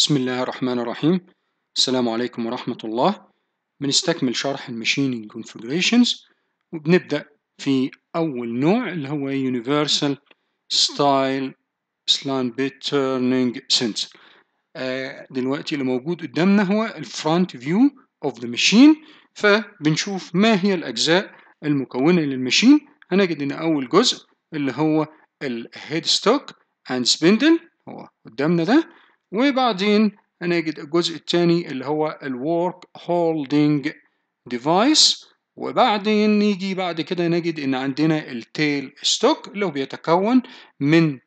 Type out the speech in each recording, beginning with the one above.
بسم الله الرحمن الرحيم السلام عليكم ورحمة الله بنستكمل شرح الماشينينج كونفجريشنز وبنبدأ في أول نوع اللي هو يونيفرسال ستايل سلان Bit Turning سنس آه، دلوقتي اللي موجود قدامنا هو الفرونت فيو اوف ذا ماشين فبنشوف ما هي الأجزاء المكونة للماشين هنجد إن أول جزء اللي هو الهيد ستوك اند سبندل هو قدامنا ده وبعدين هنجد الجزء الثاني اللي هو الورك هولدنج ديفايس وبعدين نيجي بعد كده نجد ان عندنا التيل ستوك اللي هو بيتكون من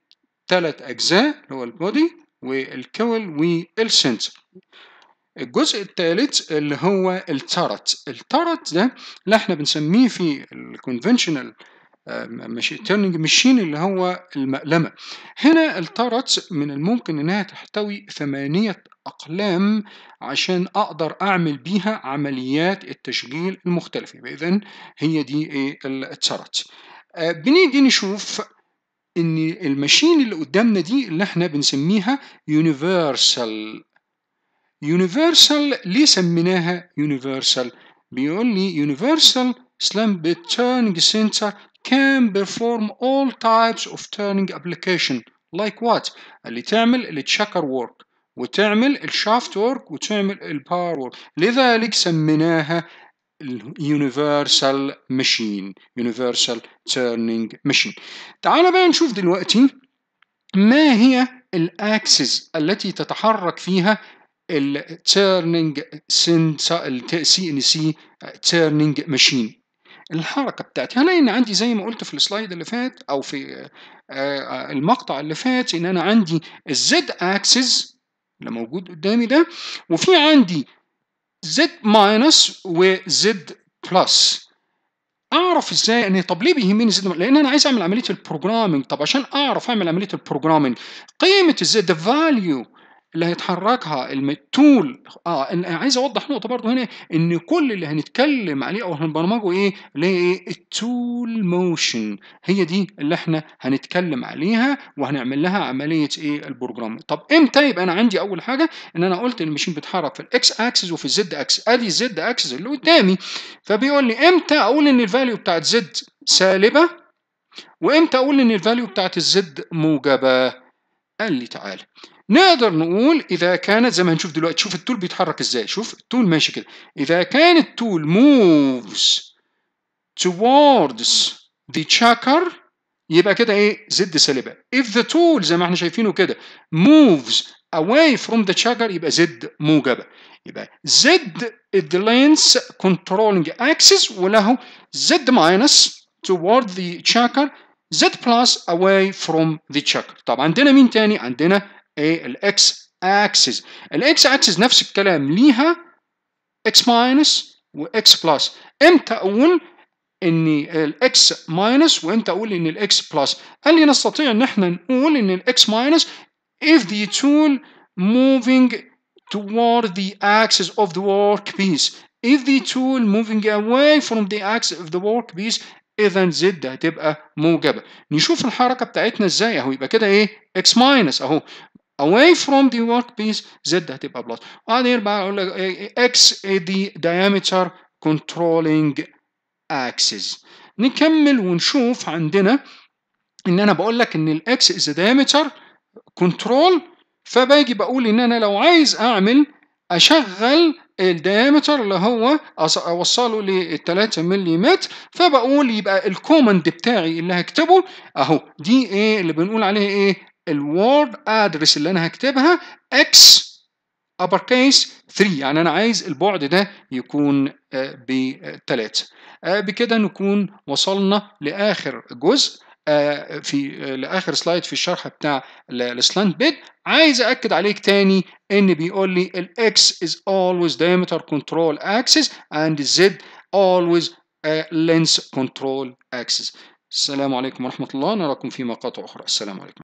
ثلاث اجزاء اللي هو البودي والكول والسنسر الجزء الثالث اللي هو الترت الترت ده اللي احنا بنسميه في الكونفنشنال تيرنينج ماشين اللي هو المقلمة هنا التارتس من الممكن انها تحتوي ثمانية أقلام عشان أقدر أعمل بيها عمليات التشغيل المختلفة إذا هي دي التارتس بنيجي نشوف ان الماشين اللي قدامنا دي اللي احنا بنسميها يونيفرسال يونيفرسال ليه سميناها يونيفرسال بيقول لي يونيفرسال سلام تيرنج سنتر can perform all types of turning application like what اللي تعمل التشكر وورك وتعمل الشافت وورك وتعمل الباور وورك لذلك سميناها اليونيفرسال ماشين يونيفرسال تيرنينج ماشين تعال بقى نشوف دلوقتي ما هي الاكسس التي تتحرك فيها التيرنينج سي ان سي تيرنينج ماشين الحركه بتاعتي هلاقي يعني ان عندي زي ما قلت في السلايد اللي فات او في آه، آه، المقطع اللي فات ان انا عندي الزد اكسس اللي موجود قدامي ده وفي عندي زد ماينس وزد بلس اعرف ازاي ان يعني طب ليه بيهمني زد لان انا عايز اعمل عمليه البروجرامنج طب عشان اعرف اعمل عمليه البروجرامنج قيمه الزد فاليو اللي هيتحركها الطول اه انا عايز اوضح نقطه برضو هنا ان كل اللي هنتكلم عليه او هنبرمجه ايه اللي هي ايه التول موشن هي دي اللي احنا هنتكلم عليها وهنعمل لها عمليه ايه البروجرام طب امتى يبقى انا عندي اول حاجه ان انا قلت المشين بيتحرك في الاكس اكسس وفي الزد اكسس ادي الزد اكسس اللي قدامي فبيقول لي امتى اقول ان الفاليو بتاعت زد سالبه وامتى اقول ان الفاليو بتاعت الزد موجبه اللي تعالى نقدر نقول اذا كانت زي ما هنشوف دلوقتي شوف التول بيتحرك ازاي شوف التول ماشي كده اذا كان التول moves towards the checker يبقى كده ايه زد سالبه if the tool زي ما احنا شايفينه كده moves away from the checker يبقى زد موجبه يبقى زد the lens controlling axis وله زد minus toward the checker z plus away from the checker طب عندنا مين تاني عندنا ايه الاكس اكسس الاكس اكسس نفس الكلام ليها اكس ماينس واكس بلس امتى اقول ان الاكس ماينس وامتى اقول ان الاكس بلس قال لي نستطيع ان احنا نقول ان الاكس ماينس if the tool moving toward the axis of the workpiece if the tool moving away from the axis of the workpiece اذا زد هتبقى موجبه نشوف الحركه بتاعتنا ازاي اهو يبقى كده ايه اكس ماينس اهو away from the workpiece زد هتبقى بلس وبعدين بقى اقول لك اكس إيه؟ دي diameter controlling axis نكمل ونشوف عندنا ان انا بقول لك ان الاكس از diameter كنترول فباجي بقول ان انا لو عايز اعمل اشغل الديامتر اللي هو اوصله ل 3 ملم فبقول يبقى الكوماند بتاعي اللي هكتبه اهو دي ايه اللي بنقول عليه ايه الوورد ادرس اللي انا هكتبها اكس ابر كيس 3 يعني انا عايز البعد ده يكون آه، ب 3 آه، بكده نكون وصلنا لاخر جزء آه، في آه، لاخر سلايد في الشرح بتاع السلانت بيد عايز اكد عليك تاني ان بيقول لي الاكس از اولويز ديمتر كنترول اكسس اند زد اولويز لينس كنترول اكسس السلام عليكم ورحمه الله نراكم في مقاطع اخرى السلام عليكم